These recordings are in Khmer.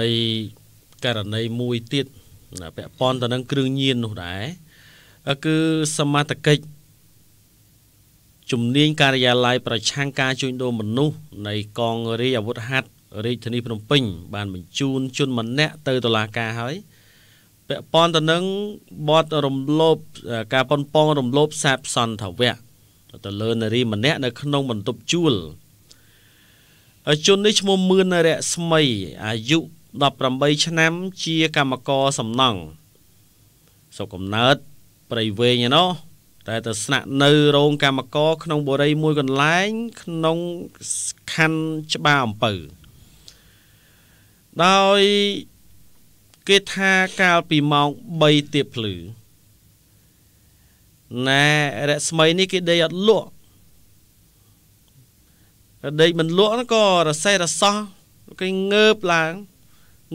នៃករណីមួយទៀតពាក់ព័ន្ធទៅនឹងគ្រឿងញៀននោះដែរគឺសមត្ថកិច្ចជំនាញការិយាល័យប្រឆាំងការជួញដូរមនុស្សនៃកងរាជអាវុធហត្ថរាជធានីភ្នំពេញបានបញ្ជូន ជនម្នាក់ ទៅតុលាការហើយពាក់ព័ន្ធទៅនឹងបទរំលោភការប៉ុនប៉ងរំលោភសាបសន្ថវៈទៅលើនារីម្នាក់នៅក្នុងបន្ទប់ជួលជននេះឈ្មោះមឿនរស្មីអាយុ18ឆ្នាំ ជាកម្មករសំណង់សុកកំណើតព្រៃវែងឯណោះតែទៅស្នាក់នៅរោងកម្មករ ក្នុងបុរីមួយកន្លែងក្នុងខណ្ឌច្បារអំពៅដោយគេថាកាលពីម៉ោង3ទៀបភ្លឺណែរស្មីនេះគេដេកអត់លក់ដេកមិនលក់ហ្នឹងក៏រសេះរសោះគេងើបឡើង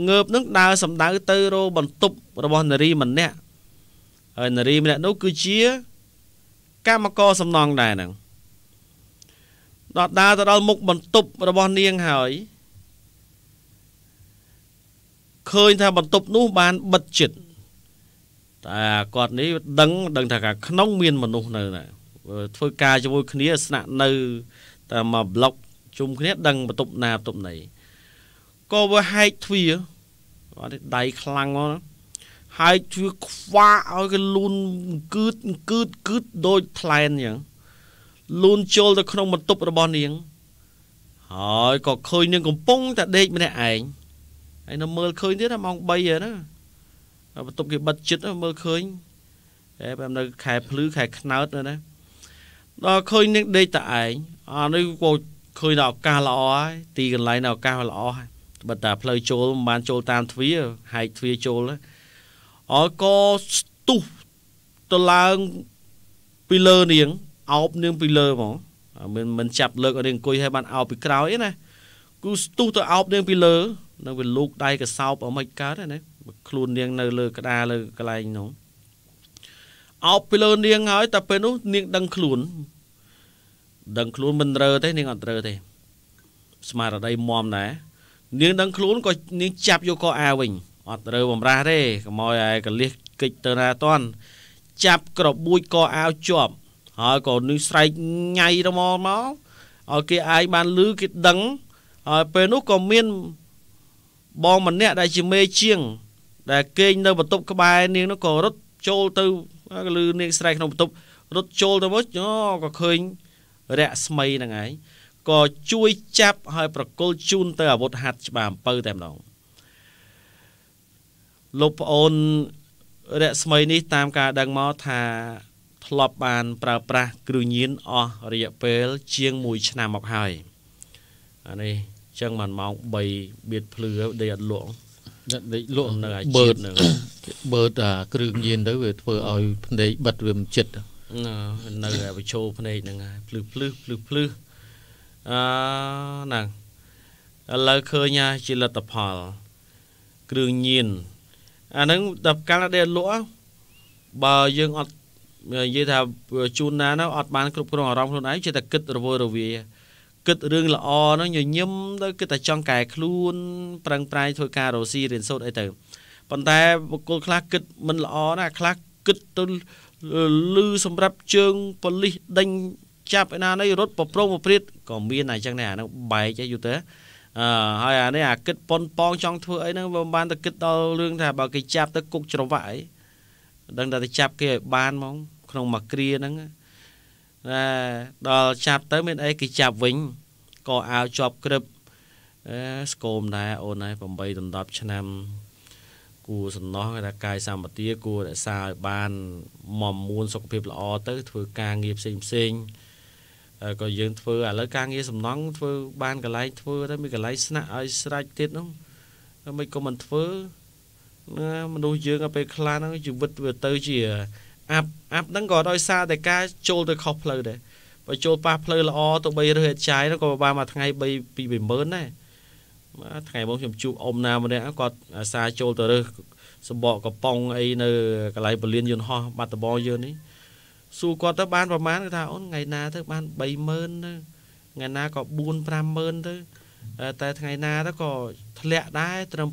ងើបនឹងដើរសំដៅទៅរោបន្ទប់របស់នារីម្នាក់ហើយនារីម្នាក់នោះគឺជាកម្មករសំណងដែរហ្នឹងដល់ដើរទៅដល់មុខបន្ទប់របស់នាងហើយឃើញថាបន្ទប់នោះបានបិទជិតតែគាត់នេះដឹងដឹងថាខាងក្នុងមានមនុស្សនៅណាធ្វើការជាមួយគ្នាស្នាក់នៅតាមមកប្លុកជុំគ្នាដឹងបន្ទប់ណាបន្ទប់ណីក៏វាហែកទ្វាអត់ទេដៃខ្លាំងមកហើយជឿខ្វាក់ឲ្យគេលូនគឺតគឺតគឺតដូចថ្លែនអញ្ចឹងលូនចូលទៅក្នុងបន្ទប់របស់នាងហើយក៏ឃើញនាងកំពុងតែដេកម្នាក់ឯងហើយនៅមើលឃើញទៀតម៉ោង3ហើយណាបន្ទប់គេបិទជិតមើលឃើញតែបែបនៅខែភ្លឺខែខ្នើតណាដល់ឃើញនាងដេកតែឯងអានេះក៏ឃើញដល់ឱកាសល្អហើយទីកន្លែងដល់ឱកាសល្អហើយបើតាផ្លូវចូលមិនបានចូលតាមទ្វារហែកទ្វារចូលអល់ក៏ស្ទុះទៅឡើងពីលើនាងអោបនាង ពីលើហ្មងមិនមិនចាប់លើកនាងអង្គុយឲ្យបានអោបពីក្រោយឯណាគឺស្ទុះទៅអោបនាងពីលើ នៅវាលូកដៃកសោបអមិនកើតណាខ្លួននាងនៅលើក្តារលើកន្លែងនោះអោបពីលើនាងហើយតែពេលនោះនាងដឹងខ្លួនដឹងខ្លួនមិនរើទេនាងអត់រើទេស្មារតីមមដែរនាងដឹងខ្លួនក៏នាងចាប់យកកអាវិញអត់រើបំរាស់ទេកុំឲ្យឯកលិះកិច្ចទៅណាតាន់ចាប់ក្របួចកអាវជាប់ហើយក៏នឹងស្រែកញ៉ៃរមមកឲ្យគេអាយបានលឺគេដឹងហើយពេលនោះក៏មានបងម្នាក់ដែលជាមេជាង ដែល គេងនៅបន្ទប់ក្បែរនាងនោះក៏រត់ចូលទៅលឺនាងស្រែកក្នុងបន្ទប់រត់ចូលទៅមកក៏ឃើញរស្មីហ្នឹងឯងក៏ជួយចាប់ហើយប្រគល់ជូនទៅអាវុធហັດច្បារអំពៅតែម្ដងលោកប្អូនរស្មីនេះ តាមការដឹងមកថាធ្លាប់បានប្រើប្រាស់គ្រឿងញៀនអស់រយៈពេលជាង1ឆ្នាំមកហើយអានេះចឹងបានម៉ោង3បៀតភ្លឺដេកអត់លក់ដេកលក់នៅអាជីពនឹងបើតអាគ្រឿងញៀនទៅវាធ្វើឲ្យភ្នែកបិទវាមិនចិត្តនៅឯវិជោភ្នែកហ្នឹងហើយភ្លឺភ្លឺភ្លឺភ្លឺអឺហ្នឹងឥឡូវឃើញថាជាលទ្ធផលគ្រឿងញៀនអាហ្នឹងដល់កាលដែលលក់បើយើងអត់និយាយថាជូនណានោះអត់បានគ្រប់គ្រងអារម្មណ៍ខ្លួនឯងចេះតែគិតរវើរវាយគិតរឿងល្អហ្នឹងញញឹមទៅគិតតែចង់កែខ្លួនប្រឹងប្រែងធ្វើការរស់ស៊ីរៀនសូត្រអីទៅប៉ុន្តែបុគ្គលខ្លះគិតមិនល្អណាខ្លះគិតទៅលឺសម្រាប់ជើងប៉លិសដេញចាប់ឯណានេះរត់ប្រប្រងប្រព្រឹត្តក៏មានអញ្ចឹងដែរអានោះបែកឯយូរទៅអឺហើយអានេះអាគិតប៉ុនប៉ងចង់ធ្វើអីហ្នឹងវាមិនបានទៅគិតដល់រឿងថា បើគេចាប់ទៅគុកច្រវាក់អីដឹងតែទៅចាប់គេឲ្យបានហ្មងក្នុងមួយគ្រាហ្នឹងណាដល់ចាប់ទៅ មានអីគេចាប់វិញក៏អាវជាប់ក្រឹបអេស្គមដែរអូនហើយ8ដល់10ឆ្នាំគួរសំណោះគេថាកាយសម្បទាគួររក្សាឲ្យបានមមមួនសុខភាពល្អទៅ ធ្វើការងារផ្សេងផ្សេងក៏យើងធ្វើឥឡូវការងារសំណង់ធ្វើបានកន្លែងធ្វើទៅមានកន្លែងស្នាក់ឲ្យស្រេចទៀតនោះមិនក៏មិនធ្វើណាមនុស្សយើងទៅពេលខ្លះហ្នឹងជីវិតវាទៅជាអាប់អាប់ហ្នឹងក៏ដោយសារតែការចូលទៅខុសផ្លូវដែរបើចូលប៉ះផ្លូវល្អទៅបីរើសអត់ចាយហ្នឹងក៏បានមួយថ្ងៃ3 20000ដែរបាទថ្ងៃមុនខ្ញុំជួបអ៊ំណាម្នាក់គាត់អាសាចូលទៅរើសសម្បកកំប៉ុងអីនៅកន្លែងពលានយន្តហោះបាត់ដបងយើងនេះសួរគាត់ទៅបានប្រហែលគាត់ថាអូនថ្ងៃណាទៅបាន30000ទៅថ្ងៃណាក៏4 50000ទៅ តែថ្ងៃណាទៅក៏ធ្លាក់ដែរត្រឹម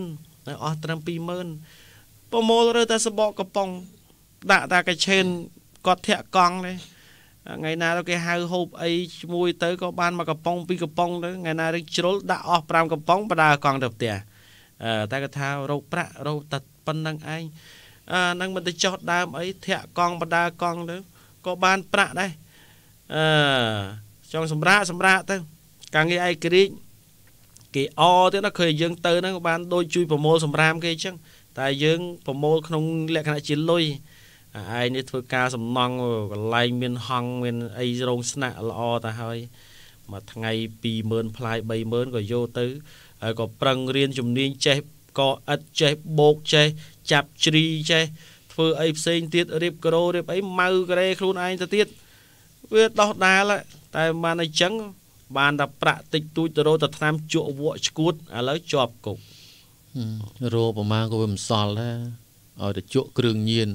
20000នៅអស់ត្រឹម20000ប្រមូលរើតែសបកកំប៉ុងដាក់តាកឆេនគាត់ធាក់កង់ទេថ្ងៃណាទៅគេហៅហូបអីជាមួយ ទៅក៏បានមកកំប៉ុងពីរកំប៉ុងទៅថ្ងៃណារឹកជ្រុលដាក់អស់5កំប៉ុងបដាកង់ទៅផ្ទះតែគាត់ថារោគប្រាក់រោគតែប៉ុណ្្នឹងឯងនឹងមិនទៅចោះដើមអីធាក់កង់បដាកង់ទៅក៏បានប្រាក់ដែរអឺចង់សម្រាកសម្រាកទៅការងារឯករាជ្យគេអទៀតណាឃើញយើងទៅហ្នឹងបានដូចជួយប្រមូលសម្រាមគេអញ្ចឹងតែយើងប្រមូលក្នុងលក្ខណៈជាលុយអាឯងនេះធ្វើការសំណងកន្លែងមានហង់មាន អីរោងស្នាក់ល្អទៅហើយមួយថ្ងៃ20000ផ្លាយ30000ក៏យកទៅហើយក៏ប្រឹងរៀនជំនាញចេះក៏ឥតចេះបោកចេះចាប់ជ្រីចេះធ្វើអីផ្សេងទៀតរៀបក្រោរៀបអីម៉ៅក្រេខ្លួនឯងទៅទៀតវាដោះដាល តែបានអញ្ចឹងបានតែប្រាក់តិចតួចទៅរកតែឆ្នាំជក់វក់ឈួតឥឡូវជាប់គុករោប្រមាណក៏វាមិនសល់ដែរឲ្យតែជក់គ្រឿងញៀន